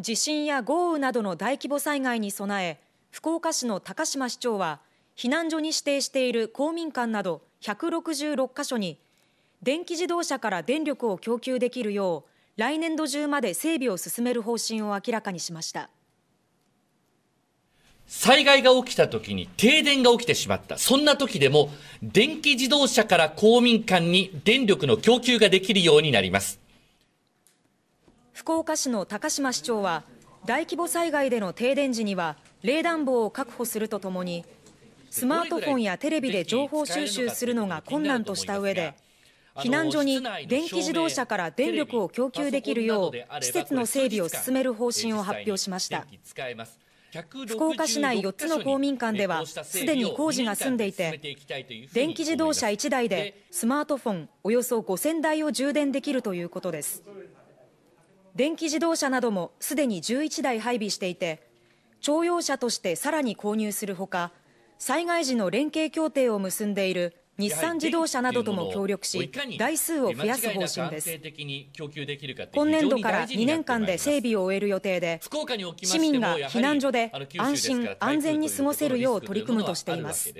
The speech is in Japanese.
地震や豪雨などの大規模災害に備え、福岡市の高島市長は、避難所に指定している公民館など166か所に、電気自動車から電力を供給できるよう、来年度中まで整備を進める方針を明らかにしました。災害が起きた時に停電が起きてしまった。そんな時でも電気自動車から公民館に電力の供給ができるようになります。福岡市の高島市長は大規模災害での停電時には冷暖房を確保するとともにスマートフォンやテレビで情報収集するのが困難とした上で避難所に電気自動車から電力を供給できるよう施設の整備を進める方針を発表しました福岡市内4つの公民館ではすでに工事が済んでいて電気自動車1台でスマートフォンおよそ5000台を充電できるということです電気自動車などもすでに11台配備していて徴用車としてさらに購入するほか災害時の連携協定を結んでいる日産自動車などとも協力し台数を増やす方針です今年度から2年間で整備を終える予定で市民が避難所で安心安全に過ごせるよう取り組むとしています。